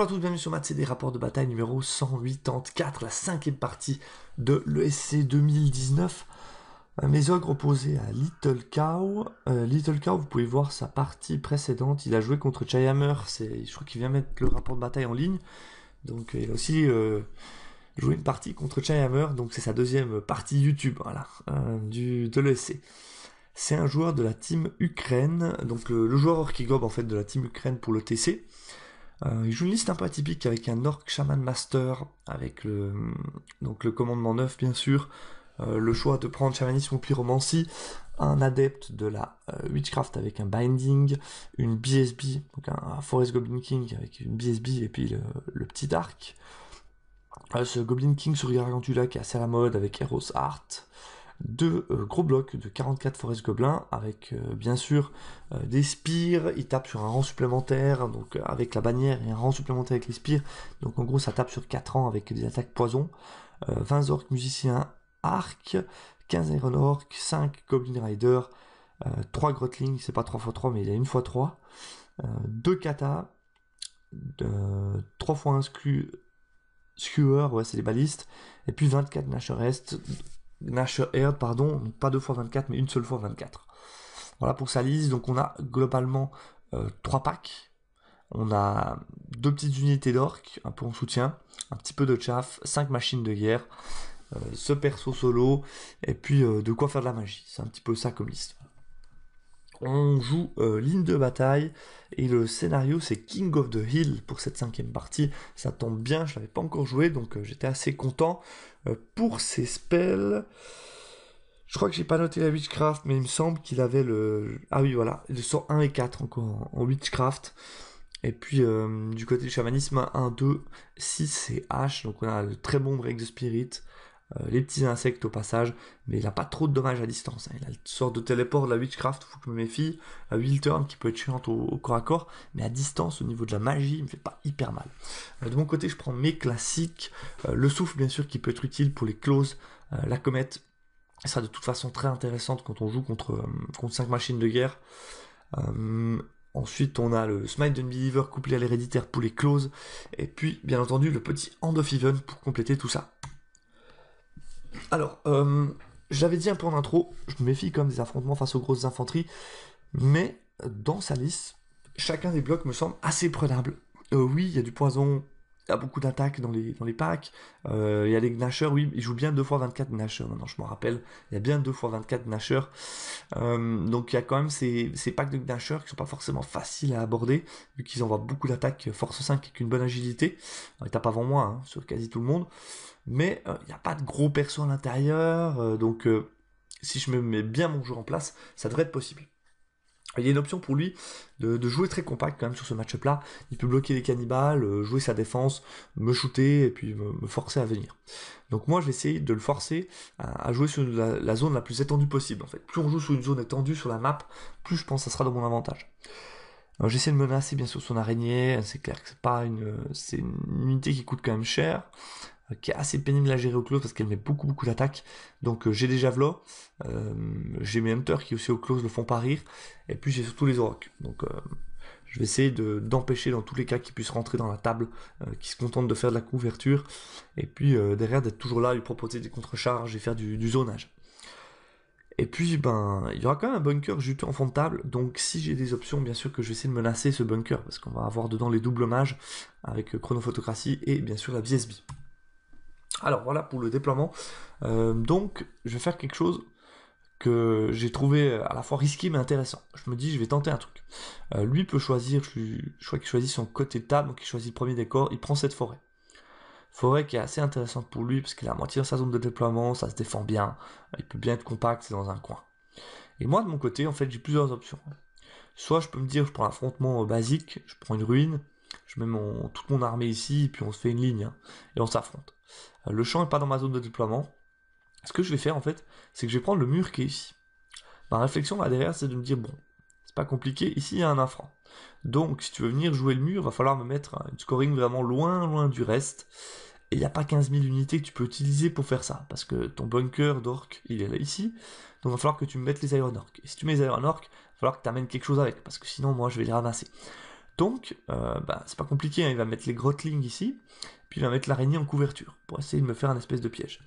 Bonjour à tous, bienvenue sur Matcédé, et des rapports de bataille numéro 184, la cinquième partie de l'ESC 2019. Mes ogres opposés à Little Cow. Euh, Little Cow, vous pouvez voir sa partie précédente, il a joué contre C'est, je crois qu'il vient mettre le rapport de bataille en ligne. Donc euh, il a aussi euh, joué une partie contre Chaihammer, donc c'est sa deuxième partie YouTube voilà, du, de l'ESC c'est un joueur de la team Ukraine, donc le, joueur qui en fait de la team Ukraine pour le TC. Euh, il joue une liste un peu atypique avec un Orc Shaman Master, avec le, donc le commandement 9 bien sûr, euh, le choix de prendre Shamanisme ou Pyromancie, un adepte de la euh, Witchcraft avec un Binding, une BSB, donc un, Forest Goblin King avec une BSB et puis le, petit dark. ce Goblin King sur Gargantula qui est assez à la mode avec Eros Art deux euh, gros blocs de 44 forest gobelins avec euh, bien sûr euh, des spires, il tape sur un rang supplémentaire, donc avec la bannière et un rang supplémentaire avec les spires, donc en gros ça tape sur 4 rangs avec des attaques poison, 20 Orcs musiciens arc, 15 Iron Orcs, 5 Goblin Rider, 3 grotlings c'est pas 3x3 mais il y a 1 x 3, 2 Kata, 3 x 1 Skewer, ouais c'est des balistes, et puis 24 Nacherest, Nasher Heard, pardon, pas deux fois 24, mais une seule fois 24. Voilà pour sa liste. Donc on a globalement euh, trois packs. On a deux petites unités d'orc, un peu en soutien, un petit peu de chaff, cinq machines de guerre, euh, ce perso solo, et puis euh, de quoi faire de la magie. C'est un petit peu ça comme liste. On joue euh, ligne de bataille et le scénario c'est King of the Hill pour cette cinquième partie. Ça tombe bien, je l'avais pas encore joué donc euh, j'étais assez content euh, pour ses spells. Je crois que j'ai pas noté la Witchcraft, mais il me semble qu'il avait le. Ah oui, voilà, le 1 et 4 encore en, Witchcraft. Et puis du côté du chamanisme, 1, 2, 6 et H. Donc on a le très bon Break the Spirit, euh, les petits insectes au passage, mais il n'a pas trop de dommages à distance. Hein. Il a une sorte de téléport de la Witchcraft, faut que je me méfie, la Turn qui peut être chiante au, corps à corps, mais à distance, au niveau de la magie, il me fait pas hyper mal. Euh, de mon côté, je prends mes classiques, euh, le souffle bien sûr qui peut être utile pour les closes, la comète, Ça sera de toute façon très intéressante quand on joue contre, contre 5 machines de guerre. Ensuite, on a le Smite Believer couplé à l'héréditaire pour les closes. Et puis, bien entendu, le petit Hand of Even pour compléter tout ça. Alors, euh, j'avais dit un point d'intro, je me méfie comme des affrontements face aux grosses infanteries, mais dans sa liste, chacun des blocs me semble assez prenable. Euh, oui, il y a du poison, a beaucoup d'attaques dans les, dans les packs. Euh, il y a les gnashers, oui, il joue bien 2 x 24 gnashers maintenant, je me rappelle. Il y a bien 2 x 24 gnashers. donc il y a quand même ces, packs de gnashers qui sont pas forcément faciles à aborder, vu qu'ils envoient beaucoup d'attaques euh, force 5 avec une bonne agilité. Euh, Alors, il avant moi, hein, sur quasi tout le monde. Mais il n'y a pas de gros perso à l'intérieur, donc si je me mets bien mon jeu en place, ça devrait être possible. Il y a une option pour lui de, jouer très compact quand même sur ce match-up là. Il peut bloquer les cannibales, euh, jouer sa défense, me shooter et puis me, forcer à venir. Donc moi je vais essayer de le forcer à, jouer sur la, zone la plus étendue possible en fait. Plus on joue sur une zone étendue sur la map, plus je pense que ça sera dans mon avantage. J'essaie de menacer bien sûr son araignée, c'est clair que c'est pas une, c'est une unité qui coûte quand même cher qui est assez pénible à gérer au close parce qu'elle met beaucoup beaucoup d'attaques. Donc euh, j'ai des euh, javelots, j'ai mes hunters qui aussi au close le font pas rire, et puis j'ai surtout les orques. Donc euh, je vais essayer d'empêcher dans tous les cas qu'ils puissent rentrer dans la table, qu'ils se contentent de faire de la couverture, et puis derrière d'être toujours là, lui proposer des contre-charges et faire du, zonage. Et puis ben il y aura quand même un bunker juteux en fond de table, donc si j'ai des options, bien sûr que je vais essayer de menacer ce bunker, parce qu'on va avoir dedans les doubles mages avec chronophotocratie et bien sûr la BSB. Alors voilà pour le déploiement. Euh, donc je vais faire quelque chose que j'ai trouvé à la fois risqué mais intéressant. Je me dis je vais tenter un truc. Euh, lui peut choisir, je, je crois qu'il choisit son côté de table, donc il choisit le premier décor, il prend cette forêt. Forêt qui est assez intéressante pour lui parce qu'il a à moitié sa zone de déploiement, ça se défend bien, il peut bien être compact, c'est dans un coin. Et moi de mon côté en fait j'ai plusieurs options. Soit je peux me dire je prends l'affrontement euh, basique, je prends une ruine, je mets mon, toute mon armée ici, puis on se fait une ligne, hein, et on s'affronte. Euh, le champ n'est pas dans ma zone de déploiement. Ce que je vais faire en fait, c'est que je vais prendre le mur qui est ici. Ma réflexion là derrière, c'est de me dire, bon, c'est pas compliqué, ici il y a un affront. Donc si tu veux venir jouer le mur, il va falloir me mettre une scoring vraiment loin, loin du reste. Et il n'y a pas 15 000 unités que tu peux utiliser pour faire ça, parce que ton bunker d'orc, il est là ici, donc il va falloir que tu me mettes les Iron Et si tu mets les Iron orques, il va falloir que tu amènes quelque chose avec, parce que sinon moi je vais les ramasser. Donc, euh, bah, c'est pas compliqué, hein. il va mettre les grottlings ici, puis il va mettre l'araignée en couverture, pour essayer de me faire un espèce de piège.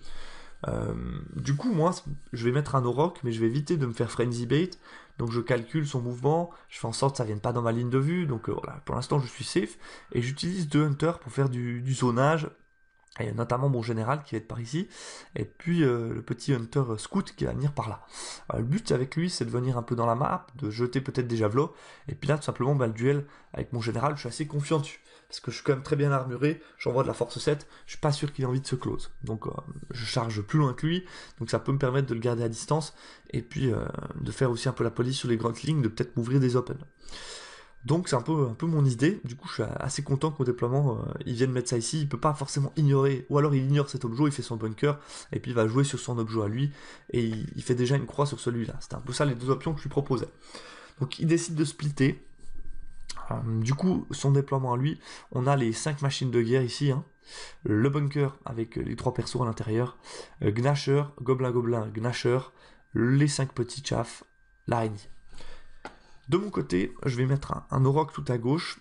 Euh, du coup, moi, je vais mettre un auroch, mais je vais éviter de me faire frenzy bait. Donc, je calcule son mouvement, je fais en sorte que ça vienne pas dans ma ligne de vue. Donc, euh, voilà, pour l'instant, je suis safe. Et j'utilise deux hunters pour faire du, du zonage et notamment mon général qui va être par ici, et puis euh, le petit hunter scout qui va venir par là. Euh, le but avec lui, c'est de venir un peu dans la map, de jeter peut-être des javelots, et puis là, tout simplement, bah, le duel avec mon général, je suis assez confiant dessus, parce que je suis quand même très bien armuré, j'envoie de la force 7, je suis pas sûr qu'il ait envie de se close, donc euh, je charge plus loin que lui, donc ça peut me permettre de le garder à distance, et puis de faire aussi un peu la police sur les grandes lignes, de peut-être m'ouvrir des open. Donc c'est un peu, un peu mon idée, du coup je suis assez content qu'au déploiement euh, il vienne mettre ça ici, il peut pas forcément ignorer, ou alors il ignore cet objet, il fait son bunker, et puis il va jouer sur son objet à lui, et il, fait déjà une croix sur celui-là. C'est un peu ça les deux options que je lui proposais. Donc il décide de splitter, euh, du coup, son déploiement à lui, on a les 5 machines de guerre ici. Hein. Le bunker avec les 3 persos à l'intérieur. Euh, Gnasher, Gobelin Gobelin, Gnasher. Les 5 petits chaffs, l'araignée. De mon côté, je vais mettre un, Orok tout à gauche.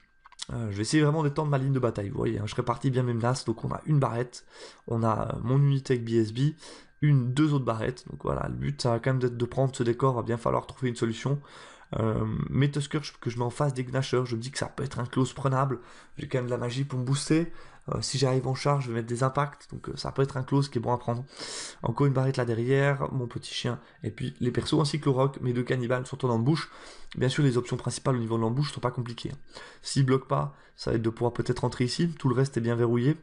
Euh, je vais essayer vraiment d'étendre ma ligne de bataille. Vous voyez, hein. je répartis bien mes menaces. Donc on a une barrette, on a euh, mon unité avec BSB, une, deux autres barrettes. Donc voilà, le but ça va quand même d'être de prendre ce décor, va bien falloir trouver une solution. Euh, mes Tuskers que je mets en face des Gnashers, je me dis que ça peut être un close prenable. J'ai quand même de la magie pour me booster. Euh, si j'arrive en charge, je vais mettre des impacts. Donc euh, ça peut être un close qui est bon à prendre. Encore une barrette là derrière, mon petit chien. Et puis les persos ainsi que le rock, mes deux cannibales sont en embouche. Bien sûr, les options principales au niveau de l'embouche sont pas compliquées. ne hein. bloque pas, ça va être de pouvoir peut-être rentrer ici. Tout le reste est bien verrouillé.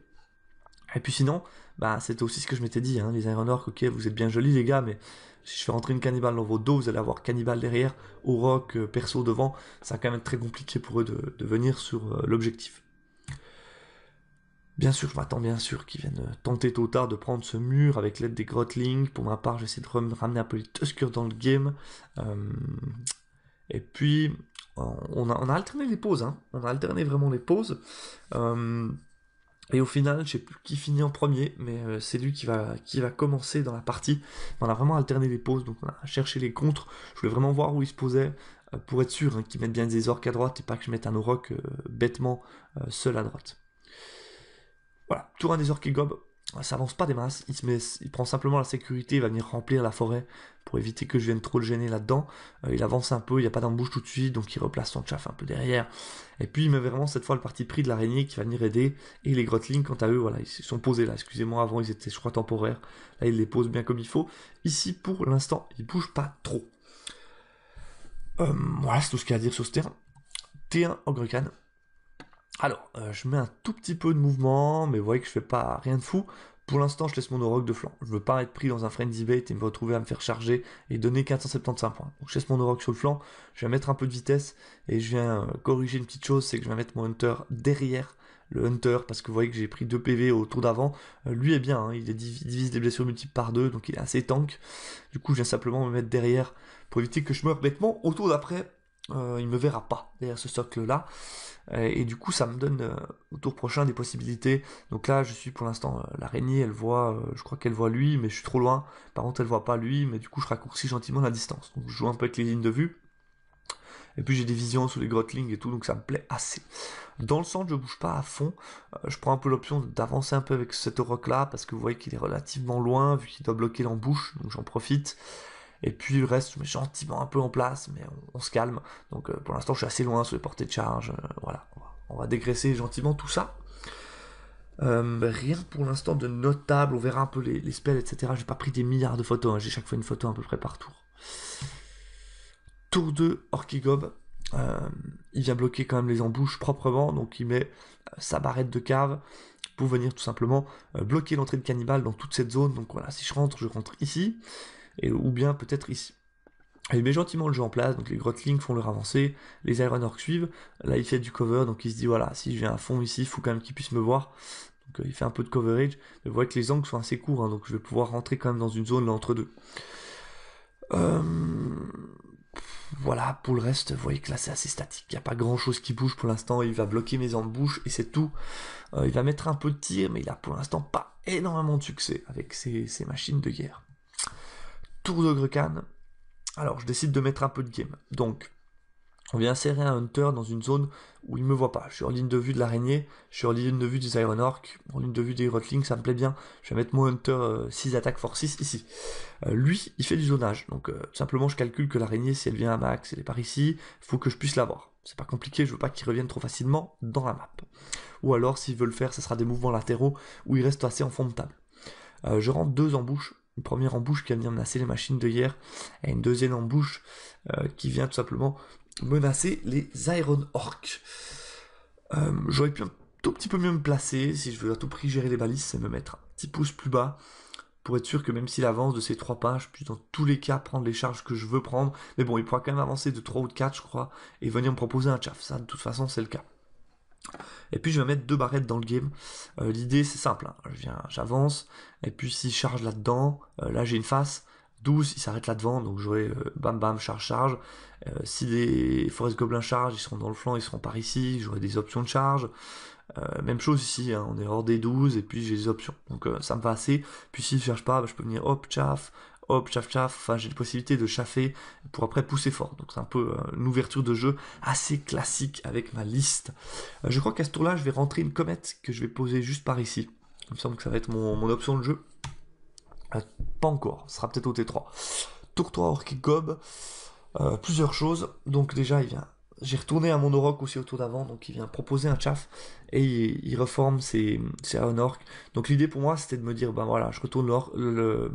Et puis sinon, bah, c'était aussi ce que je m'étais dit, hein, les Iron orcs, ok, vous êtes bien jolis les gars, mais si je fais rentrer une cannibale dans vos dos, vous allez avoir cannibale derrière, au rock, euh, perso devant, ça va quand même être très compliqué pour eux de, venir sur l'objectif. Bien sûr, je m'attends bien sûr qu'ils viennent euh, tenter tôt ou tard de prendre ce mur avec l'aide des Grottling. Pour ma part, j'essaie de ramener un peu les Tuskers dans le game. Euh, et puis, on a, alterné les pauses. Hein. On a alterné vraiment les pauses. Euh, et au final, je sais plus qui finit en premier, mais c'est lui qui va, qui va commencer dans la partie. On a vraiment alterné les pauses, donc on a cherché les contres. Je voulais vraiment voir où il se posait pour être sûr hein, qu'ils mettent bien des orques à droite et pas que je mette un auroch bêtement seul à droite. Voilà, tour un des orques gobe, euh, ça avance pas des masses, il, il prend simplement la sécurité, il va venir remplir la forêt pour éviter que je vienne trop le gêner là-dedans. Euh, il avance un peu, il n'y a pas d'embouche tout de suite, donc il replace son chaff un peu derrière. Et puis il met vraiment cette fois le parti pris de l'araignée qui va venir aider. Et les grottelings, quant à eux, voilà, ils sont posés là. Excusez-moi, avant ils étaient, je crois, temporaires. Là, ils les posent bien comme il faut. Ici, pour l'instant, ils bougent pas trop. Euh, voilà, c'est tout ce qu'il y a à dire sur ce terrain. T1 Ogrecan, alors, euh, je mets un tout petit peu de mouvement, mais vous voyez que je fais pas rien de fou. Pour l'instant, je laisse mon Oroch de flanc. Je veux pas être pris dans un frenzy bait et me retrouver à me faire charger et donner 475 points. Donc je laisse mon Oroch sur le flanc, je vais mettre un peu de vitesse et je viens euh, corriger une petite chose, c'est que je vais mettre mon Hunter derrière le Hunter parce que vous voyez que j'ai pris 2 PV au tour d'avant. Euh, lui est bien, hein. il est divise des blessures multiples par deux, donc il est assez tank. Du coup, je viens simplement me mettre derrière pour éviter que je meure bêtement au tour d'après euh, il ne me verra pas derrière ce socle-là. Euh, et, du coup, ça me donne euh, au tour prochain des possibilités. Donc là, je suis pour l'instant l'araignée, elle voit, je crois qu'elle voit lui, mais je suis trop loin. Par contre, elle voit pas lui, mais du coup, je raccourcis gentiment la distance. je joue un peu avec les lignes de vue. Et puis j'ai des visions sous les grottlings et tout, donc ça me plaît assez. Dans le centre, je bouge pas à fond. je prends un peu l'option d'avancer un peu avec cet rock là, parce que vous voyez qu'il est relativement loin, vu qu'il doit bloquer l'embouche, donc j'en profite. Et puis le reste, je mets gentiment un peu en place, mais on, se calme. Donc euh, pour l'instant, je suis assez loin sur les portées de charge. Euh, voilà, on va, dégraisser gentiment tout ça. Euh, rien pour l'instant de notable, on verra un peu les, spells, etc. J'ai pas pris des milliards de photos, hein. j'ai chaque fois une photo à peu près par tour. Tour 2, Orkigob. il vient bloquer quand même les embouches proprement, donc il met sa barrette de cave pour venir tout simplement bloquer l'entrée de cannibale dans toute cette zone. Donc voilà, si je rentre, je rentre ici ou bien peut-être ici. Il met gentiment le jeu en place, donc les Grottlings font leur avancée, les Iron Orcs suivent, là il fait du cover, donc il se dit voilà, si je viens à fond ici, il faut quand même qu'ils puissent me voir, donc euh, il fait un peu de coverage, mais vous voyez que les angles sont assez courts, hein, donc je vais pouvoir rentrer quand même dans une zone là entre deux. Euh, voilà, pour le reste, vous voyez que là c'est assez statique, il n'y a pas grand chose qui bouge pour l'instant, il va bloquer mes embouches et c'est tout. Euh, il va mettre un peu de tir, mais il a pour l'instant pas énormément de succès avec ses machines de guerre tour de Grecan. Alors, je décide de mettre un peu de game. Donc, on vient insérer un hunter dans une zone où il ne me voit pas. Je suis en ligne de vue de l'araignée, je suis en ligne de vue des Iron Orc, en ligne de vue des Rotlings, ça me plaît bien. Je vais mettre mon Hunter 6 euh, attaques for 6 ici. Euh, lui, il fait du zonage, donc euh, simplement je calcule que l'araignée, si elle vient à max, elle est par ici, il faut que je puisse l'avoir. C'est pas compliqué, je veux pas qu'il revienne trop facilement dans la map. Ou alors, s'il veut le faire, ce sera des mouvements latéraux où il reste assez en fond de table. je rentre deux embouches une première embouche qui vient menacer les machines de hier, et une deuxième embouche euh, qui vient tout simplement menacer les Iron Orcs. Euh, j'aurais pu un tout petit peu mieux me placer si je veux à tout prix gérer les balises et me mettre un petit pouce plus bas pour être sûr que même s'il avance de ces trois pas, je puisse dans tous les cas prendre les charges que je veux prendre. Mais bon, il pourra quand même avancer de 3 ou de 4, je crois, et venir me proposer un chaff. Ça, de toute façon, c'est le cas. Et puis je vais mettre deux barrettes dans le game. Euh, l'idée c'est simple, hein. je viens, j'avance, et puis s'il charge là-dedans, euh, là j'ai une face, 12, il s'arrête là-devant, donc j'aurai euh, bam bam, charge, charge. si des Forest gobelins chargent, ils seront dans le flanc, ils seront par ici, j'aurai des options de charge. même chose ici, hein. on est hors des 12, et puis j'ai des options, donc ça me va assez. Puis s'il ne charge pas, bah, je peux venir hop, tchaf, hop, chaf chaf, enfin, j'ai la possibilité de chaffer pour après pousser fort. Donc c'est un peu euh, une ouverture de jeu assez classique avec ma liste. Euh, je crois qu'à ce tour-là, je vais rentrer une comète que je vais poser juste par ici. Il me semble que ça va être mon, option de jeu. Euh, Pas encore, ce sera peut-être au T3. Tour 3 Orchid Gob, plusieurs choses. Donc déjà, il vient. J'ai retourné à mon Oroc aussi au tour d'avant, donc il vient proposer un chaff et il, reforme ses, ses orc Donc l'idée pour moi c'était de me dire, ben voilà, je retourne le,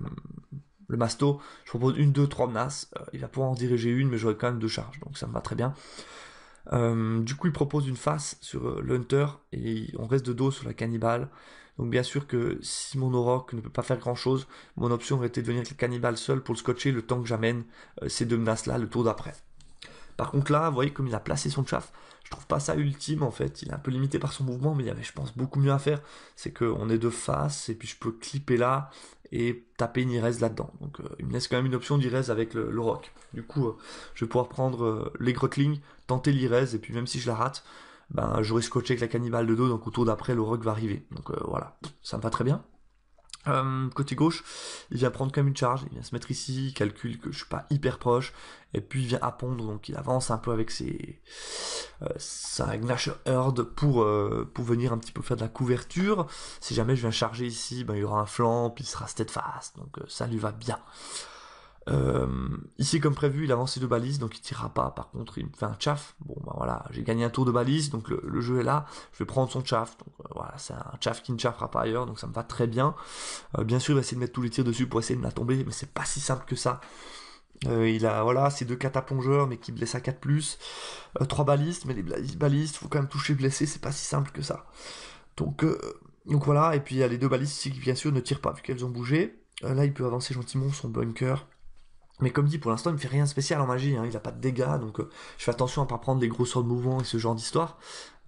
le masto, je propose une, deux, trois menaces. Euh, il va pouvoir en diriger une, mais j'aurai quand même deux charges, donc ça me va très bien. Euh, du coup, il propose une face sur euh, l'hunter, et on reste de dos sur la cannibale. Donc, bien sûr que si mon auroch ne peut pas faire grand chose, mon option aurait été de venir avec la cannibale seule pour le scotcher le temps que j'amène ces deux menaces-là le tour d'après. Par contre, là, vous voyez comme il a placé son chaff, je trouve pas ça ultime en fait. Il est un peu limité par son mouvement, mais il y avait, je pense, beaucoup mieux à faire. C'est qu'on est de face et puis je peux clipper là et taper une Ires là-dedans. Donc euh, il me laisse quand même une option d'Ires avec le, rock. Du coup, euh, je vais pouvoir prendre euh, les Grotling, tenter l'Ires, et puis même si je la rate, ben, j'aurai scotché avec la cannibale de dos, donc au tour d'après, le rock va arriver. Donc voilà, ça me va très bien. Euh, côté gauche, il vient prendre comme une charge, il vient se mettre ici, il calcule que je suis pas hyper proche, et puis il vient pondre, donc il avance un peu avec ses, euh, sa Gnash Herd pour, euh, pour venir un petit peu faire de la couverture. Si jamais je viens charger ici, ben, il y aura un flanc, puis il sera steadfast, donc ça lui va bien. Euh, ici, comme prévu, il avance ses deux balises, donc il tirera pas. Par contre, il me fait un chaff. Bon, ben voilà, j'ai gagné un tour de balise, donc le, jeu est là. Je vais prendre son chaff. Donc euh, voilà, c'est un chaff qui ne chaffera pas ailleurs, donc ça me va très bien. Euh, bien sûr, il va essayer de mettre tous les tirs dessus pour essayer de la tomber, mais c'est pas si simple que ça. il a voilà ses deux catapongeurs mais qui blessent à 4 plus, trois balistes mais les balistes faut quand même toucher blessé c'est pas si simple que ça donc donc voilà et puis il y a les deux balistes qui bien sûr ne tirent pas vu qu'elles ont bougé là il peut avancer gentiment son bunker mais comme dit, pour l'instant, il ne fait rien de spécial en magie, hein. il n'a pas de dégâts, donc euh, je fais attention à ne pas prendre des gros sorts de mouvement et ce genre d'histoire.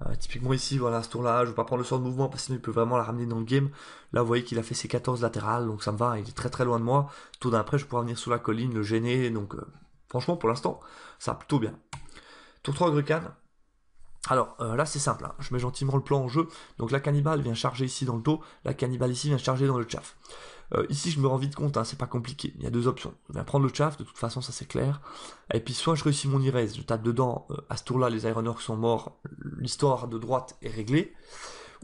Euh, typiquement ici, voilà, ce tour-là, je vais pas prendre le sort de mouvement parce que il peut vraiment la ramener dans le game. Là, vous voyez qu'il a fait ses 14 latérales, donc ça me va, il est très très loin de moi. Tour d'après, je pourrais venir sous la colline, le gêner, donc euh, franchement, pour l'instant, ça va plutôt bien. Tour 3, Grucan. Alors là c'est simple, hein. je mets gentiment le plan en jeu, donc la cannibale vient charger ici dans le dos, la cannibale ici vient charger dans le chaff. Euh, ici, je me rends vite compte, hein, c'est pas compliqué. Il y a deux options. Je vais prendre le chaff, de toute façon, ça c'est clair. Et puis, soit je réussis mon Irez, je tape dedans, euh, à ce tour-là, les Ironhawks sont morts, l'histoire de droite est réglée.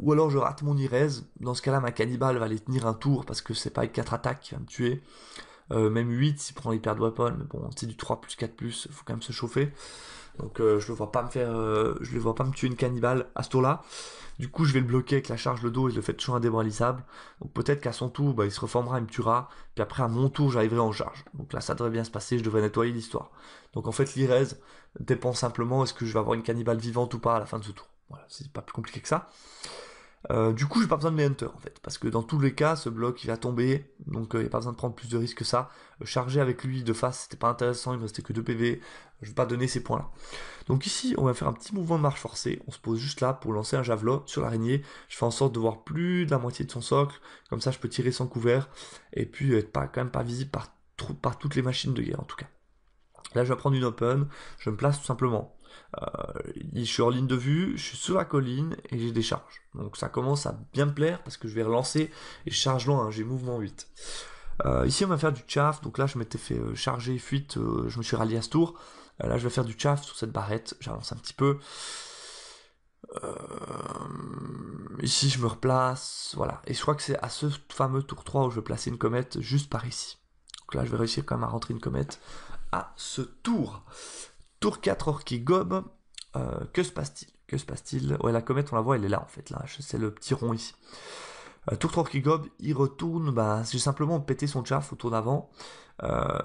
Ou alors je rate mon Irez, dans ce cas-là, ma cannibale va les tenir un tour, parce que c'est pas avec 4 attaques qui va me tuer. Euh, même 8 s'il prend l'hyper de weapon, mais bon, c'est du 3 plus 4 plus, faut quand même se chauffer. Donc euh, je le vois pas me faire, euh, je le vois pas me tuer une cannibale à ce tour-là. Du coup, je vais le bloquer avec la charge le dos et je le fais toujours indébranlissable. Donc peut-être qu'à son tour, bah, il se reformera, il me tuera. Puis après, à mon tour, j'arriverai en charge. Donc là, ça devrait bien se passer, je devrais nettoyer l'histoire. Donc en fait, l'Irez dépend simplement est-ce que je vais avoir une cannibale vivante ou pas à la fin de ce tour. Voilà, c'est pas plus compliqué que ça. Euh, du coup, j'ai pas besoin de mes hunters en fait, parce que dans tous les cas, ce bloc il va tomber, donc il euh, n'y a pas besoin de prendre plus de risques que ça. Euh, charger avec lui de face, c'était pas intéressant, il me restait que 2 PV, je vais pas donner ces points-là. Donc ici, on va faire un petit mouvement de marche forcée, on se pose juste là pour lancer un javelot sur l'araignée, je fais en sorte de voir plus de la moitié de son socle, comme ça je peux tirer sans couvert, et puis être pas, quand même pas visible par, par toutes les machines de guerre en tout cas. Là, je vais prendre une open, je me place tout simplement euh, je suis en ligne de vue, je suis sur la colline et j'ai des charges. Donc ça commence à bien me plaire parce que je vais relancer et je charge loin, hein, j'ai mouvement 8. Euh, ici, on va faire du chaff. Donc là, je m'étais fait euh, charger fuite. je me suis rallié à ce tour. là, je vais faire du chaff sur cette barrette. J'avance un petit peu. ici, je me replace. Voilà. Et je crois que c'est à ce fameux tour 3 où je vais placer une comète juste par ici. Donc là, je vais réussir quand même à rentrer une comète à ce tour. Tour 4, Orchigob, Euh, que se passe-t-il Que se passe-t-il Ouais, la comète, on la voit, elle est là en fait. Là, c'est le petit rond ici. Euh, tour 3, gobe il retourne. Bah, simplement pété son chaff au tour d'avant. Euh,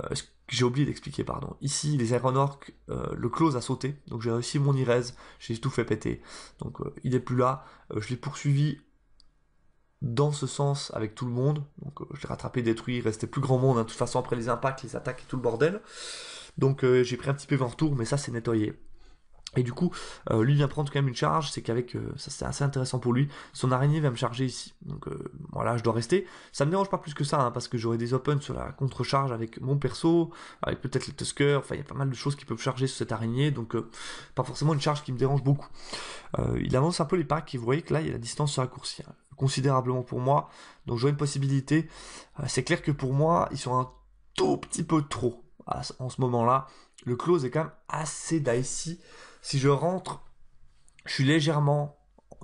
j'ai oublié d'expliquer, pardon. Ici, les orks euh, le close a sauté. Donc j'ai réussi mon Irez. J'ai tout fait péter. Donc il n'est plus là. je l'ai poursuivi dans ce sens avec tout le monde. Donc je l'ai rattrapé, détruit. Il restait plus grand monde. Hein. De toute façon, après les impacts, les attaques et tout le bordel. Donc euh, j'ai pris un petit peu en retour, mais ça c'est nettoyé. Et du coup, euh, lui vient prendre quand même une charge, c'est qu'avec, euh, ça c'est assez intéressant pour lui, son araignée va me charger ici. Donc voilà, je dois rester. Ça me dérange pas plus que ça, hein, parce que j'aurai des opens sur la contre-charge avec mon perso, avec peut-être les tuskers, enfin il y a pas mal de choses qui peuvent charger sur cette araignée, donc pas forcément une charge qui me dérange beaucoup. il avance un peu les packs et vous voyez que là, il y a la distance se raccourcit considérablement pour moi, donc j'aurai une possibilité. c'est clair que pour moi, ils sont un tout petit peu trop en ce moment-là. Le close est quand même assez dicey. Si je rentre, je suis légèrement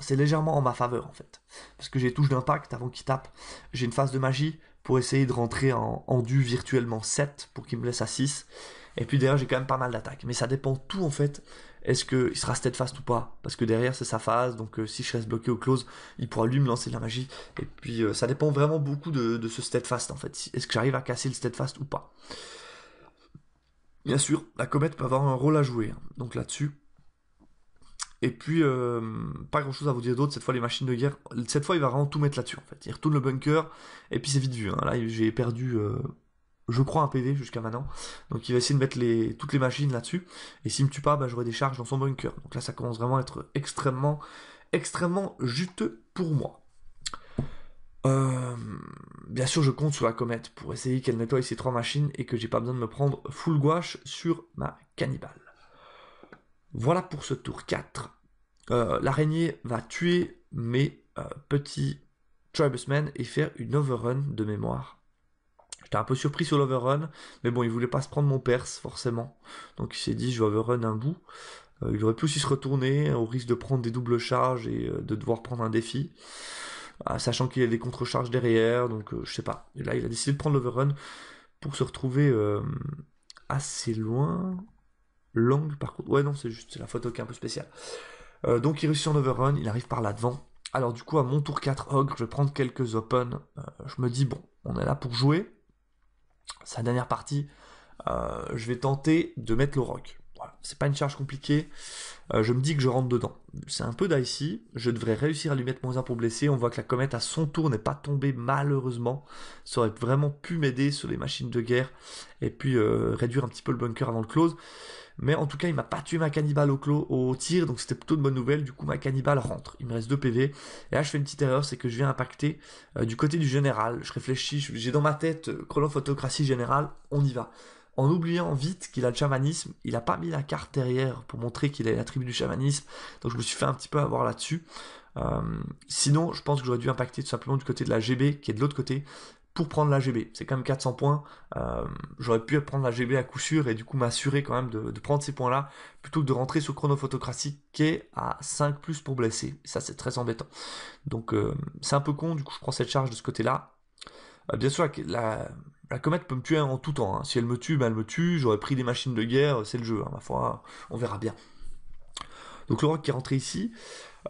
c'est légèrement en ma faveur en fait. Parce que j'ai touche d'impact avant qu'il tape. J'ai une phase de magie pour essayer de rentrer en, du virtuellement 7 pour qu'il me laisse à 6. Et puis derrière j'ai quand même pas mal d'attaques. Mais ça dépend tout en fait. Est-ce qu'il sera steadfast ou pas Parce que derrière c'est sa phase. Donc euh, si je reste bloqué au close, il pourra lui me lancer de la magie. Et puis euh, ça dépend vraiment beaucoup de, de ce steadfast en fait. Est-ce que j'arrive à casser le steadfast ou pas Bien sûr, la comète peut avoir un rôle à jouer, hein. donc là-dessus. Et puis, euh, pas grand chose à vous dire d'autre, cette fois les machines de guerre, cette fois il va vraiment tout mettre là-dessus en fait. Il retourne le bunker, et puis c'est vite vu, hein. là j'ai perdu, euh, je crois, un PV jusqu'à maintenant. Donc il va essayer de mettre toutes les machines là-dessus, et s'il me tue pas, bah, j'aurai des charges dans son bunker. Donc là ça commence vraiment à être extrêmement, extrêmement juteux pour moi. Euh, bien sûr, je compte sur la comète pour essayer qu'elle nettoie ces trois machines et que j'ai pas besoin de me prendre full gouache sur ma cannibale. Voilà pour ce tour 4. Euh, l'araignée va tuer mes euh, petits tribesmen et faire une overrun de mémoire. J'étais un peu surpris sur l'overrun, mais bon, il voulait pas se prendre mon perse, forcément. Donc il s'est dit, je vais overrun un bout. il aurait pu aussi se retourner, au risque de prendre des doubles charges et de devoir prendre un défi. Ah, sachant qu'il y a des contre-charges derrière, donc euh, je sais pas. Et là, il a décidé de prendre l'overrun pour se retrouver euh, assez loin. long. par contre. Ouais, non, c'est juste la photo qui est un peu spéciale. Euh, donc il réussit en overrun, il arrive par là devant. Alors du coup, à mon tour 4 hog, je vais prendre quelques open. je me dis, bon, on est là pour jouer. la dernière partie, je vais tenter de mettre le rock c'est pas une charge compliquée. Euh, je me dis que je rentre dedans. C'est un peu d'ici. Je devrais réussir à lui mettre moins un pour blesser. On voit que la comète à son tour n'est pas tombée malheureusement. Ça aurait vraiment pu m'aider sur les machines de guerre. Et puis euh, réduire un petit peu le bunker avant le close. Mais en tout cas, il m'a pas tué ma cannibale au, clos, au tir, donc c'était plutôt de bonne nouvelle. Du coup, ma cannibale rentre. Il me reste 2 PV. Et là, je fais une petite erreur, c'est que je viens impacter euh, du côté du général. Je réfléchis, j'ai dans ma tête, Crawl of Général, on y va en oubliant vite qu'il a le chamanisme. Il a pas mis la carte derrière pour montrer qu'il est l'attribut du chamanisme. Donc je me suis fait un petit peu avoir là-dessus. Euh, sinon, je pense que j'aurais dû impacter tout simplement du côté de la GB qui est de l'autre côté pour prendre la GB. C'est quand même 400 points. Euh, j'aurais pu prendre la GB à coup sûr et du coup m'assurer quand même de, prendre ces points-là plutôt que de rentrer sur Chronophotocratie qui est à 5 plus pour blesser. ça, c'est très embêtant. Donc, euh, c'est un peu con. Du coup, je prends cette charge de ce côté-là. bien sûr, la la comète peut me tuer en tout temps. Hein. Si elle me tue, ben, elle me tue. J'aurais pris des machines de guerre, c'est le jeu. Hein, ma foi, on verra bien. Donc le roc qui est rentré ici.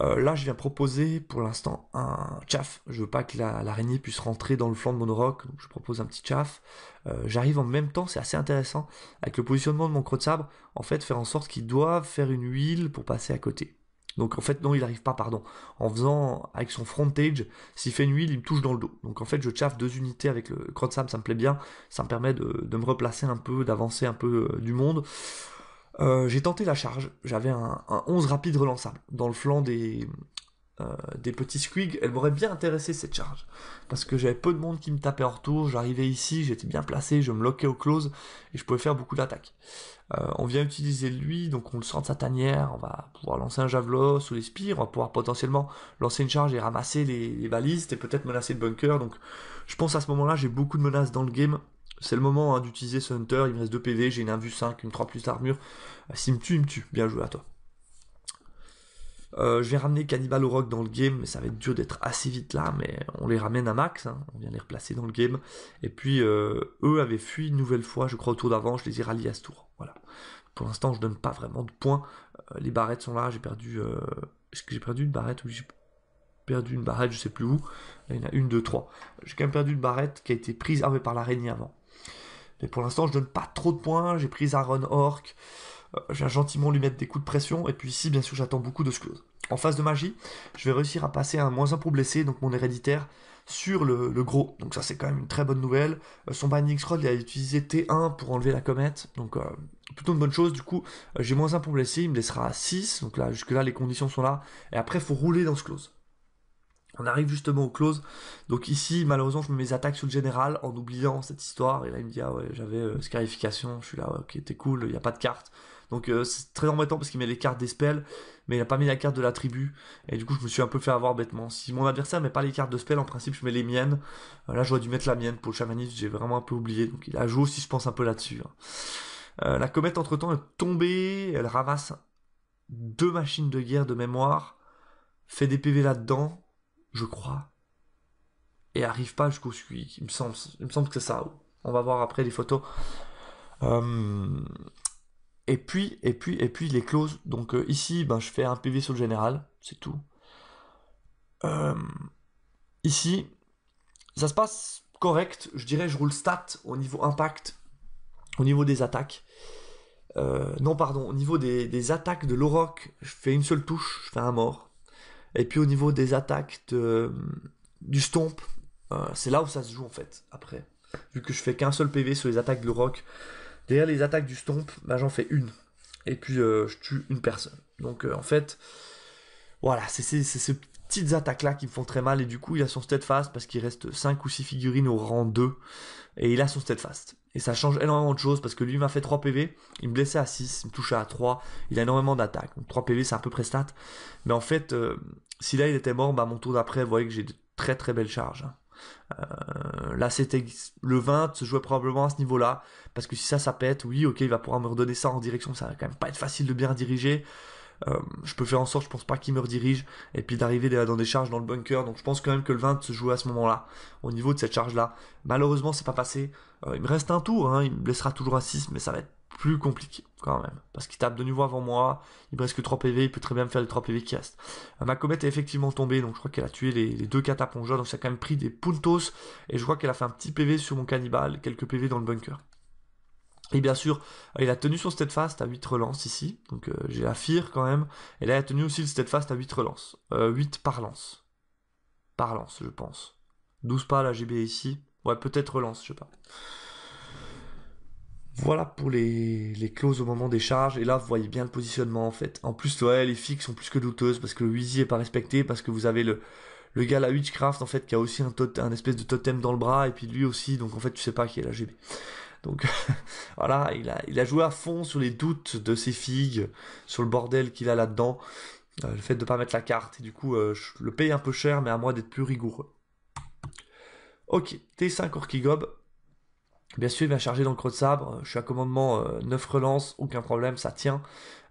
Euh, là, je viens proposer pour l'instant un chaff. Je veux pas que l'araignée puisse rentrer dans le flanc de mon roc, je propose un petit chaff. Euh, j'arrive en même temps, c'est assez intéressant, avec le positionnement de mon creux de sabre, en fait, faire en sorte qu'ils doivent faire une huile pour passer à côté. Donc en fait non il n'arrive pas pardon. En faisant avec son frontage, s'il fait une il me touche dans le dos. Donc en fait je chaffe deux unités avec le crowd Sam, ça me plaît bien, ça me permet de, me replacer un peu, d'avancer un peu euh, du monde. Euh, j'ai tenté la charge, j'avais un, un, 11 rapide relançable dans le flanc des, euh, des petits squigs, elle m'aurait bien intéressé cette charge. Parce que j'avais peu de monde qui me tapait en retour, j'arrivais ici, j'étais bien placé, je me loquais au close et je pouvais faire beaucoup d'attaques. Euh, on vient utiliser lui, donc on le sort de sa tanière, on va pouvoir lancer un javelot sous les spires, on va pouvoir potentiellement lancer une charge et ramasser les, les balistes et peut-être menacer le bunker. Donc je pense à ce moment-là, j'ai beaucoup de menaces dans le game. C'est le moment hein, d'utiliser ce hunter, il me reste 2 PV, j'ai une 1 v 5, une 3 plus d'armure. Euh, s'il me tue, il me tue. Bien joué à toi. Euh, je vais ramener Cannibal au Rock dans le game, mais ça va être dur d'être assez vite là, mais on les ramène à max, hein. on vient les replacer dans le game. Et puis, euh, eux avaient fui une nouvelle fois, je crois, au tour d'avant, je les ai ralliés à ce tour. Voilà. Pour l'instant, je donne pas vraiment de points. Euh, les barrettes sont là, j'ai perdu... Est-ce que j'ai perdu une barrette ou j'ai perdu une barrette, je sais plus où. il y en a une, deux, trois. J'ai quand même perdu une barrette qui a été prise ah, par l'araignée avant. Mais pour l'instant, je donne pas trop de points, j'ai pris Aaron Orc... Euh, viens gentiment lui mettre des coups de pression. Et puis ici, bien sûr, j'attends beaucoup de close. En phase de magie, je vais réussir à passer un moins 1 pour blesser donc mon héréditaire, sur le, gros. Donc ça, c'est quand même une très bonne nouvelle. Euh, son Binding Scroll, il a utilisé T1 pour enlever la comète, donc euh, plutôt une bonne chose. Du coup, j'ai moins 1 pour blesser. il me laissera à 6. Donc là, jusque-là, les conditions sont là. Et après, il faut rouler dans ce close. On arrive justement au close. Donc ici, malheureusement, je mets mes attaques sur le général en oubliant cette histoire. Et là, il me dit, ah ouais, j'avais scarification. Je suis là, ok, t'es cool, il n'y a pas de carte. Donc euh, c'est très embêtant parce qu'il met les cartes des spells, mais il n'a pas mis la carte de la tribu. Et du coup, je me suis un peu fait avoir bêtement. Si mon adversaire met pas les cartes de spells, en principe, je mets les miennes. Euh, là, j'aurais dû mettre la mienne pour le chamanisme, j'ai vraiment un peu oublié. Donc il a joué aussi, je pense, un peu là-dessus. Hein. Euh, la comète, entre-temps, est tombée, elle ramasse deux machines de guerre de mémoire, fait des PV là-dedans, je crois, et arrive pas jusqu'au suivi. Il me semble, il me semble que c'est ça. On va voir après les photos. Et puis, et puis, et puis les clauses. Donc euh, ici, ben, je fais un PV sur le général, c'est tout. Euh, ici, ça se passe correct. Je dirais, je roule stat au niveau impact, au niveau des attaques. Euh, non, pardon, au niveau des, attaques de l'Oroc, je fais une seule touche, je fais un mort. Et puis au niveau des attaques du Stomp, c'est là où ça se joue en fait, après. Vu que je fais qu'un seul PV sur les attaques de l'Oroc, Derrière les attaques du stomp, bah, j'en fais une. Et puis euh, je tue une personne. Donc euh, en fait, voilà, c'est ces petites attaques-là qui me font très mal. Et du coup, il a son steadfast parce qu'il reste 5 ou 6 figurines au rang 2. Et il a son steadfast. Et ça change énormément de choses parce que lui m'a fait 3 PV, il me blessait à 6, il me touchait à 3, il a énormément d'attaques. Donc 3 PV c'est un peu prestat, Mais en fait, euh, si là il était mort, bah mon tour d'après, vous voyez que j'ai de très très belles charges. Euh, là, c'était le 20 se jouait probablement à ce niveau-là. Parce que si ça, ça pète, oui, ok, il va pouvoir me redonner ça en direction. Ça va quand même pas être facile de bien diriger. Euh, je peux faire en sorte, je pense pas qu'il me redirige. Et puis d'arriver dans des charges dans le bunker. Donc je pense quand même que le 20 se jouait à ce moment-là. Au niveau de cette charge-là. Malheureusement, c'est pas passé. Euh, il me reste un tour. Hein. il me laissera toujours à 6, mais ça va être plus compliqué quand même. Parce qu'il tape de nouveau avant moi, il me reste que 3 PV, il peut très bien me faire les 3 PV qui restent. Euh, ma comète est effectivement tombée, donc je crois qu'elle a tué les, deux catapongeurs, donc ça a quand même pris des puntos, et je crois qu'elle a fait un petit PV sur mon cannibale, quelques PV dans le bunker. Et bien sûr, euh, il a tenu son steadfast à 8 relances ici, donc euh, j'ai la fire quand même, et là il a tenu aussi le steadfast à 8 relances, 8 par lance. Par lance, je pense. 12 pas la GB ici, ouais peut-être relance, je sais pas. Voilà pour les, les, clauses au moment des charges. Et là, vous voyez bien le positionnement en fait. En plus, les fixes sont plus que douteuses parce que le Wheezy est pas respecté, parce que vous avez le, le gars la Witchcraft en fait qui a aussi un, espèce de totem dans le bras et puis lui aussi. Donc en fait, tu sais pas qui est la GB. Donc voilà, il a, il a joué à fond sur les doutes de ses figues, sur le bordel qu'il a là-dedans, euh, le fait de pas mettre la carte. Et du coup, euh, je le paye un peu cher, mais à moi d'être plus rigoureux. Ok, T5 Orkigob, Bien sûr, il va charger dans le creux de sabre. Je suis à commandement 9 euh, relances, aucun problème, ça tient.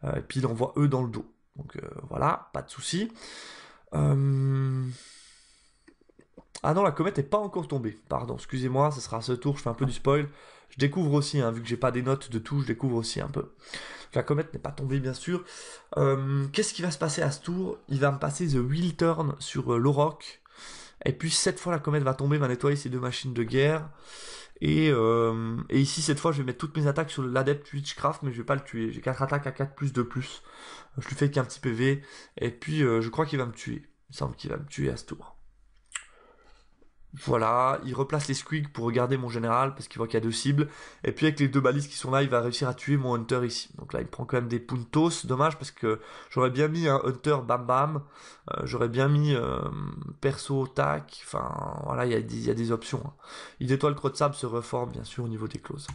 Euh, et puis il envoie eux dans le dos. Donc euh, voilà, pas de souci. Ah non, la comète n'est pas encore tombée. Pardon, excusez-moi, ce sera à ce tour, je fais un peu du spoil. Je découvre aussi, hein, vu que j'ai pas des notes de tout, je découvre aussi un peu. la comète n'est pas tombée, bien sûr. Qu'est-ce qui va se passer à ce tour Il va me passer The Wheel Turn sur l'Oroc. Et puis, cette fois, la comète va tomber, va nettoyer ses deux machines de guerre. Euh, et, ici, cette fois, je vais mettre toutes mes attaques sur l'adepte Witchcraft, mais je vais pas le tuer. J'ai 4 attaques à 4 plus 2 plus. Euh, je lui fais qu'un petit PV. Et puis, euh, je crois qu'il va me tuer. Il semble qu'il va me tuer à ce tour. Voilà, il replace les squigs pour regarder mon général parce qu'il voit qu'il y a deux cibles. Et puis avec les deux balises qui sont là, il va réussir à tuer mon hunter ici. Donc là, il prend quand même des puntos. Dommage parce que j'aurais bien mis un hunter bam bam. Euh, j'aurais bien mis euh, perso tac. Enfin voilà, il y, a des, options. Hein. Il détoile le de sable, se reforme bien sûr au niveau des clauses.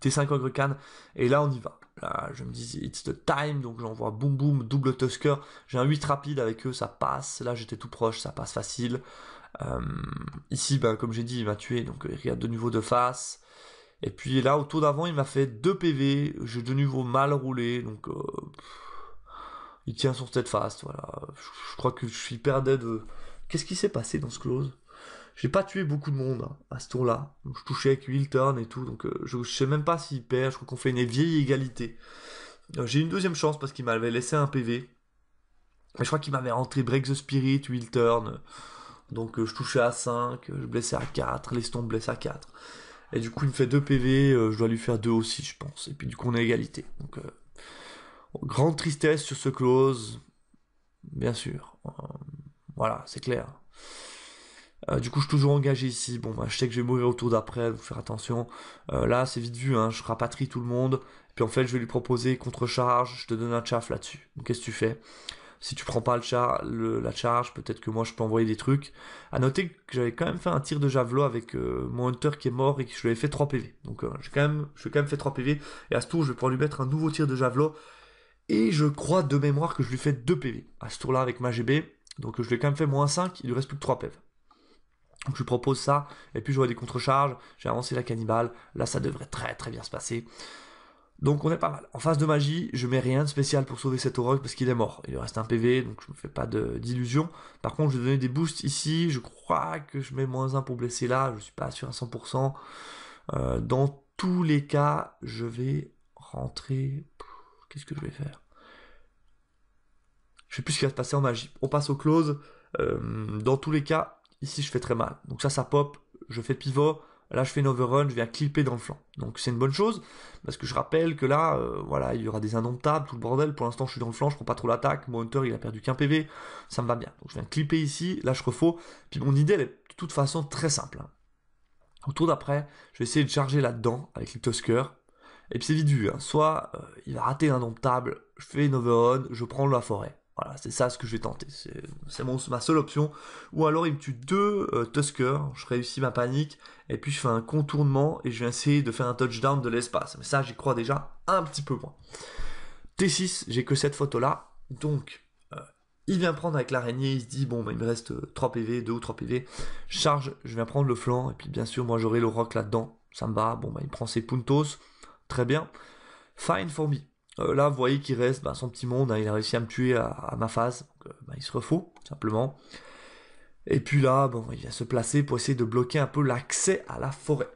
T5 ogre can. Et là, on y va. Là, je me dis, it's the time. Donc, j'envoie boum boum, double tusker. J'ai un 8 rapide avec eux, ça passe. Là, j'étais tout proche, ça passe facile. Euh, ici, ben, comme j'ai dit, il m'a tué, donc euh, il regarde de nouveau de face. Et puis là, au tour d'avant, il m'a fait 2 PV. J'ai de nouveau mal roulé. Donc, euh, il tient sur cette face. Voilà. Je, crois que je suis perdu de. Qu'est-ce qui s'est passé dans ce close J'ai pas tué beaucoup de monde hein, à ce tour-là. Je touchais avec Wilton et tout. Donc, je, sais même pas s'il perd. Je crois qu'on fait une vieille égalité. J'ai une deuxième chance parce qu'il m'avait laissé un PV. je crois qu'il m'avait rentré Break the Spirit, Wilton. Donc euh, je touchais à 5, euh, je blessais à 4, l'estompe blesse à 4. Et du coup il me fait 2 PV, euh, je dois lui faire 2 aussi je pense. Et puis du coup on est égalité. Donc grande tristesse sur ce close, bien sûr. voilà, c'est clair. du coup, je suis toujours engagé ici. Bon, bah, je sais que je vais mourir au tour d'après, donc faire attention. là, c'est vite vu, hein, je rapatrie tout le monde. Puis en fait, je vais lui proposer contre-charge, je te donne un chaff là-dessus. qu'est-ce que tu fais si tu prends pas la charge, peut-être que moi je peux envoyer des trucs. À noter que j'avais quand même fait un tir de javelot avec euh, mon hunter qui est mort et que je lui avais fait 3 PV. Donc euh, je lui quand même, je quand même fait 3 PV. Et à ce tour, je vais pouvoir lui mettre un nouveau tir de javelot. Et je crois de mémoire que je lui fais 2 PV à ce tour-là avec ma GB. Donc je lui ai quand même fait moins 5, il lui reste plus que 3 PV. Donc je lui propose ça, et puis je vois des contre-charges, j'ai avancé la cannibale, là ça devrait très très bien se passer. Donc on est pas mal. En phase de magie, je mets rien de spécial pour sauver cet Orog parce qu'il est mort. Il lui reste un PV, donc je me fais pas d'illusion. Par contre, je vais donner des boosts ici. Je crois que je mets moins 1 pour blesser là. Je ne suis pas sûr à 100%. Euh, dans tous les cas, je vais rentrer... Qu'est-ce que je vais faire Je ne sais plus ce qui va se passer en magie. On passe au close. Euh, dans tous les cas, ici je fais très mal. Donc ça, ça pop. Je fais pivot Là, je fais une overrun, je viens clipper dans le flanc. Donc c'est une bonne chose, parce que je rappelle que là, euh, voilà, il y aura des indomptables, tout le bordel. Pour l'instant, je suis dans le flanc, je prends pas trop l'attaque. Mon hunter, il a perdu qu'un PV, ça me va bien. Donc je viens clipper ici, là je refaux. Puis mon idée, elle est de toute façon très simple. Hein. Au tour d'après, je vais essayer de charger là-dedans avec les Tusker. Et puis c'est vite vu, hein. soit euh, il va rater l'indomptable, je fais une overrun, je prends la forêt. Voilà, c'est ça ce que je vais tenter. C'est ma seule option. Ou alors il me tue deux euh, Tuskers, je réussis ma panique, et puis je fais un contournement et je vais essayer de faire un touchdown de l'espace. Mais ça, j'y crois déjà un petit peu moins. T6, j'ai que cette photo-là. Donc, euh, il vient prendre avec l'araignée, il se dit, bon, bah, il me reste 3 PV, 2 ou 3 PV. charge, je viens prendre le flanc, et puis bien sûr, moi j'aurai le rock là-dedans. Ça me va, bon, bah, il prend ses puntos. Très bien. Fine for me. Euh, là, vous voyez qu'il reste bah, son petit monde, hein, il a réussi à me tuer à, ma phase euh, bah, il se refaut, simplement. Et puis là, bon, il va se placer pour essayer de bloquer un peu l'accès à la forêt.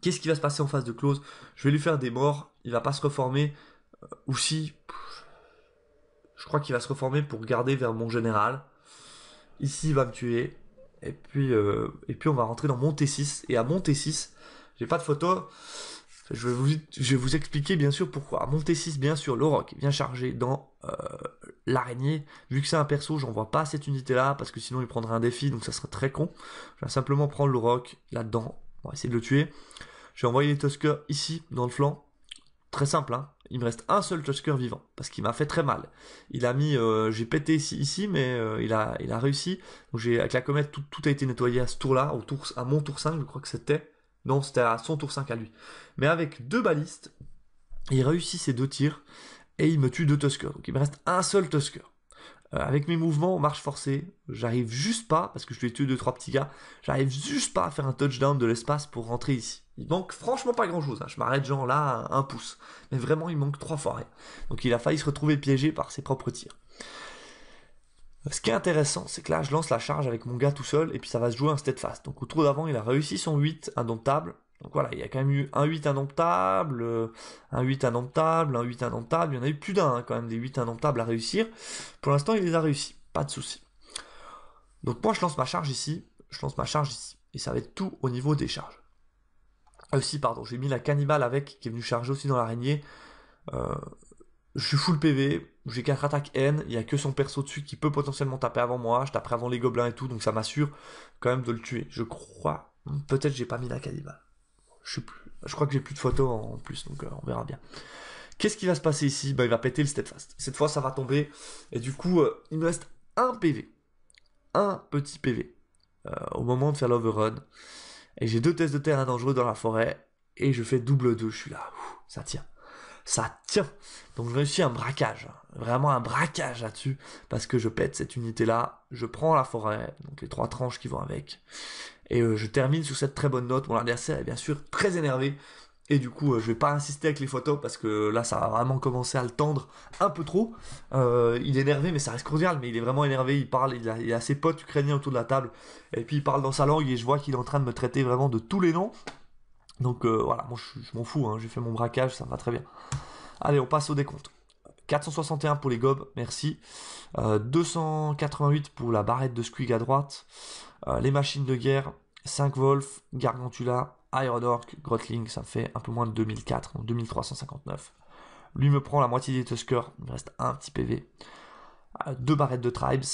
Qu'est-ce qui va se passer en face de Close Je vais lui faire des morts, il va pas se reformer, euh, ou si... je crois qu'il va se reformer pour garder vers mon général. Ici, il va me tuer. Et puis, et puis on va rentrer dans mon t 6. Et à mon t 6, j'ai pas de photo. Je vais, vous, je vais vous expliquer bien sûr pourquoi. Montez 6, bien sûr, rock vient charger dans euh, l'araignée. Vu que c'est un perso, je vois pas cette unité-là, parce que sinon il prendrait un défi, donc ça serait très con. Je vais simplement prendre rock là-dedans. On va essayer de le tuer. Je vais envoyer les Tuskers ici, dans le flanc. Très simple, hein. Il me reste un seul Tusker vivant, parce qu'il m'a fait très mal. Il a mis... Euh, j'ai pété ici, mais euh, il, a, il a réussi. Donc avec la comète, tout, tout a été nettoyé à ce tour-là, au tour, à mon tour 5, je crois que c'était. Non, c'était à son tour 5 à lui. Mais avec deux balistes, il réussit ses deux tirs et il me tue deux tuskers. Donc il me reste un seul tusker. Euh, avec mes mouvements, marche forcée, j'arrive juste pas, parce que je lui ai tué deux trois petits gars, j'arrive juste pas à faire un touchdown de l'espace pour rentrer ici. Il manque franchement pas grand chose, hein. je m'arrête genre là un pouce. Mais vraiment il manque trois fois rien. Donc il a failli se retrouver piégé par ses propres tirs. Ce qui est intéressant, c'est que là, je lance la charge avec mon gars tout seul, et puis ça va se jouer un steadfast. Donc au trou d'avant, il a réussi son 8 indomptable. Donc voilà, il y a quand même eu un 8 indomptable, euh, un 8 indomptable, un 8 indomptable. Il y en a eu plus d'un, hein, quand même, des 8 indomptables à réussir. Pour l'instant, il les a réussi. Pas de souci. Donc moi, je lance ma charge ici. Je lance ma charge ici. Et ça va être tout au niveau des charges. Aussi, euh, pardon, j'ai mis la cannibale avec, qui est venue charger aussi dans l'araignée. Euh, je suis full PV, j'ai 4 attaques N, il n'y a que son perso dessus qui peut potentiellement taper avant moi, je taperai avant les gobelins et tout, donc ça m'assure quand même de le tuer. Je crois. Peut-être j'ai pas mis la cannibale. Je, plus... je crois que j'ai plus de photos en plus, donc euh, on verra bien. Qu'est-ce qui va se passer ici bah, Il va péter le steadfast. Cette fois, ça va tomber. Et du coup, euh, il me reste un PV. Un petit PV. Euh, au moment de faire l'overrun. Et j'ai deux tests de terrain dangereux dans la forêt. Et je fais double 2. Je suis là. ça tient ça tient. Donc je réussis un braquage, vraiment un braquage là-dessus, parce que je pète cette unité-là, je prends la forêt, donc les trois tranches qui vont avec, et euh, je termine sur cette très bonne note. Mon adversaire est bien sûr très énervé, et du coup, je euh, je vais pas insister avec les photos parce que là, ça a vraiment commencé à le tendre un peu trop. Euh, il est énervé, mais ça reste cordial. Mais il est vraiment énervé. Il parle, il il a, ses potes ukrainiens autour de la table. Et puis, il parle dans sa langue et je vois qu'il est en train de me traiter vraiment de tous les noms. Donc euh, voilà, moi je, m'en fous, hein, j'ai fait mon braquage, ça va très bien. Allez, on passe au décompte. 461 pour les gobes, merci. 288 euh, pour la barrette de squig à droite. Euh, les machines de guerre, 5 Wolf, Gargantula, Iron Grotling, ça fait un peu moins de 2004, donc 2359. Lui me prend la moitié des Tuskers, il me reste un petit PV. deux barrettes de Tribes,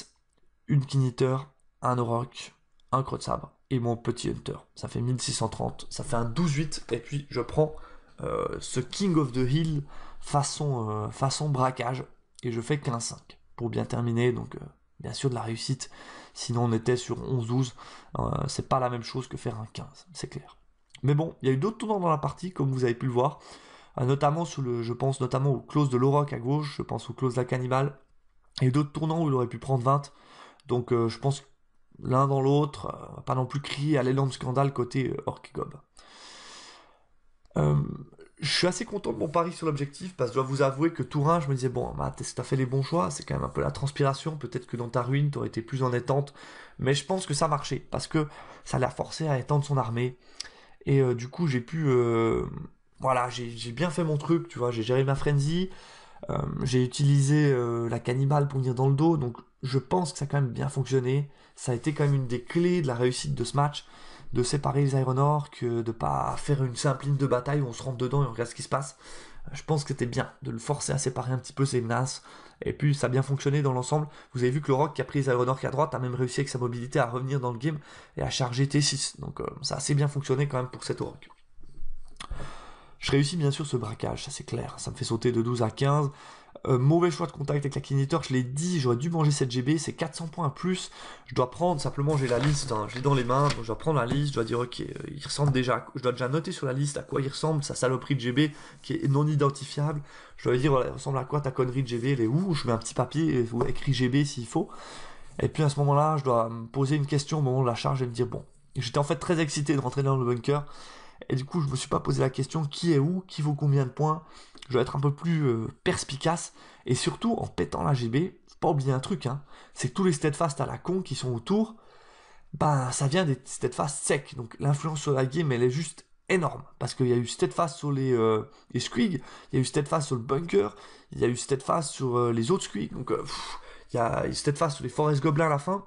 une kiniter, un auroch, un Creux de Sabre et mon petit Hunter. Ça fait 1630, ça fait un 12-8, et puis je prends euh, ce King of the Hill façon, euh, façon braquage, et je fais 15-5 pour bien terminer, donc euh, bien sûr de la réussite, sinon on était sur 11-12, c'est pas la même chose que faire un 15, c'est clair. Mais bon, il y a eu d'autres tournants dans la partie, comme vous avez pu le voir, notamment sous le, je pense notamment au close de l'Oroc à gauche, je pense au close de la Cannibale, et d'autres tournants où il aurait pu prendre 20, donc je pense que l'un dans l'autre, euh, pas non plus crier à l'élan de scandale côté euh, Orkigob. Euh, je suis assez content de mon pari sur l'objectif parce que je dois vous avouer que Tourin, je me disais, bon, bah, t'as fait les bons choix, c'est quand même un peu la transpiration. Peut-être que dans ta ruine, t'aurais été plus en étente, Mais je pense que ça marchait parce que ça l'a forcé à étendre son armée. Et du coup, j'ai pu. voilà, j'ai bien fait mon truc, tu vois. J'ai géré ma frenzy. j'ai utilisé la cannibale pour venir dans le dos. Donc, je pense que ça a quand même bien fonctionné. Ça a été quand même une des clés de la réussite de ce match, de séparer les Iron que de pas faire une simple ligne de bataille où on se rentre dedans et on regarde ce qui se passe. Euh, je pense que c'était bien de le forcer à séparer un petit peu ses menaces. Et puis ça a bien fonctionné dans l'ensemble. Vous avez vu que le Rock qui a pris les Orc à droite a même réussi avec sa mobilité à revenir dans le game et à charger T6. Donc euh, ça a assez bien fonctionné quand même pour cet Rock. Je réussis bien sûr ce braquage, ça c'est clair. Ça me fait sauter de 12 à 15. Euh, mauvais choix de contact avec la je l'ai dit, j'aurais dû manger cette gb c'est 400 points à plus. Je dois prendre, simplement j'ai la liste, j'ai je l'ai dans les mains, je dois prendre la liste, je dois dire ok, euh, il ressemble déjà, je dois déjà noter sur la liste à quoi il ressemble, sa saloperie de GB qui est non identifiable. Je dois dire voilà, il ressemble à quoi ta connerie de GB, elle est où Je mets un petit papier, euh, ou écrit GB s'il faut. Et puis à ce moment-là, je dois me poser une question au moment de la charge et me dire bon, j'étais en fait très excité de rentrer dans le bunker. Et du coup, je me suis pas posé la question qui est où, qui vaut combien de points, je dois être un peu plus euh, perspicace, et surtout en pétant la GB, faut pas oublier un truc, hein, c'est que tous les steadfasts à la con qui sont autour, ben ça vient des steadfasts secs, donc l'influence sur la game elle est juste énorme, parce qu'il y a eu steadfast sur les, euh, squigs, il y a eu steadfast sur le bunker, il y a eu steadfast sur euh, les autres squigs, donc il y a eu steadfast sur les forest goblins à la fin,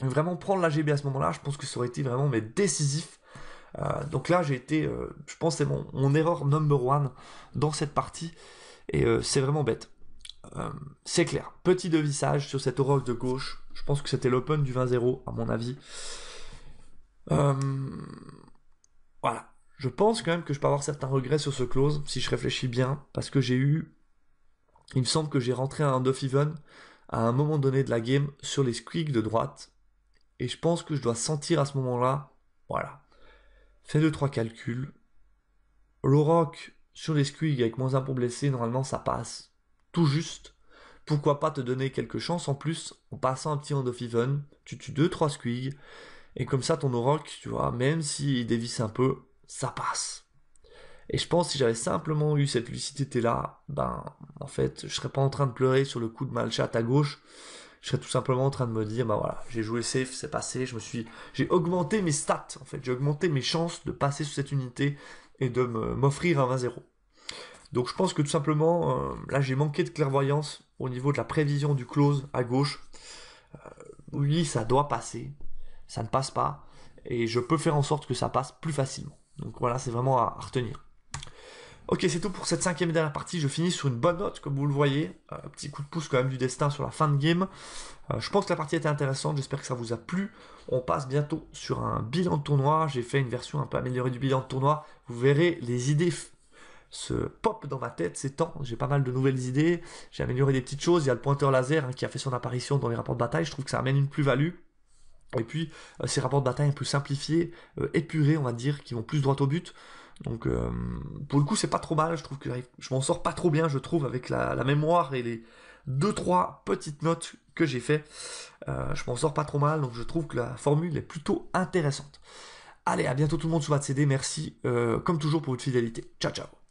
vraiment prendre la GB à ce moment-là, je pense que ça aurait été vraiment mais décisif euh, donc là, j'ai été, euh, je pense, c'est mon, erreur number one dans cette partie, et euh, c'est vraiment bête. c'est clair, petit devissage sur cette aurore de gauche. Je pense que c'était l'open du 20-0, à mon avis. voilà. Je pense quand même que je peux avoir certains regrets sur ce close, si je réfléchis bien, parce que j'ai eu. Il me semble que j'ai rentré un off-even à un moment donné de la game sur les squeaks de droite. Et je pense que je dois sentir à ce moment-là, voilà, Fais 2-3 calculs. L'Oroc sur les squigs avec moins 1 pour blesser normalement ça passe. Tout juste. Pourquoi pas te donner quelques chances en plus en passant un petit round of even, tu tues 2-3 squigs, et comme ça ton auroch, tu vois, même s'il dévisse un peu, ça passe. Et je pense si j'avais simplement eu cette lucidité là, ben en fait je serais pas en train de pleurer sur le coup de Malchat à gauche je serais tout simplement en train de me dire, bah voilà, j'ai joué safe, c'est passé, je me suis, j'ai augmenté mes stats, en fait, j'ai augmenté mes chances de passer sous cette unité et de m'offrir un 20-0. Donc je pense que tout simplement, euh, là j'ai manqué de clairvoyance au niveau de la prévision du close à gauche. Euh, oui, ça doit passer, ça ne passe pas, et je peux faire en sorte que ça passe plus facilement. Donc voilà, c'est vraiment à retenir. Ok, c'est tout pour cette cinquième et dernière partie. Je finis sur une bonne note, comme vous le voyez. Euh, un petit coup de pouce quand même du destin sur la fin de game. Euh, je pense que la partie était intéressante. J'espère que ça vous a plu. On passe bientôt sur un bilan de tournoi. J'ai fait une version un peu améliorée du bilan de tournoi. Vous verrez les idées se pop dans ma tête ces temps. J'ai pas mal de nouvelles idées. J'ai amélioré des petites choses. Il y a le pointeur laser hein, qui a fait son apparition dans les rapports de bataille. Je trouve que ça amène une plus-value. Et puis, euh, ces rapports de bataille un peu simplifiés, épurés, on va dire, qui vont plus droit au but. Donc euh, pour le coup c'est pas trop mal, je trouve que je m'en sors pas trop bien je trouve avec la, mémoire et les deux trois petites notes que j'ai fait. Euh, je m'en sors pas trop mal donc je trouve que la formule est plutôt intéressante. Allez, à bientôt tout le monde sur CD, merci euh, comme toujours pour votre fidélité. Ciao ciao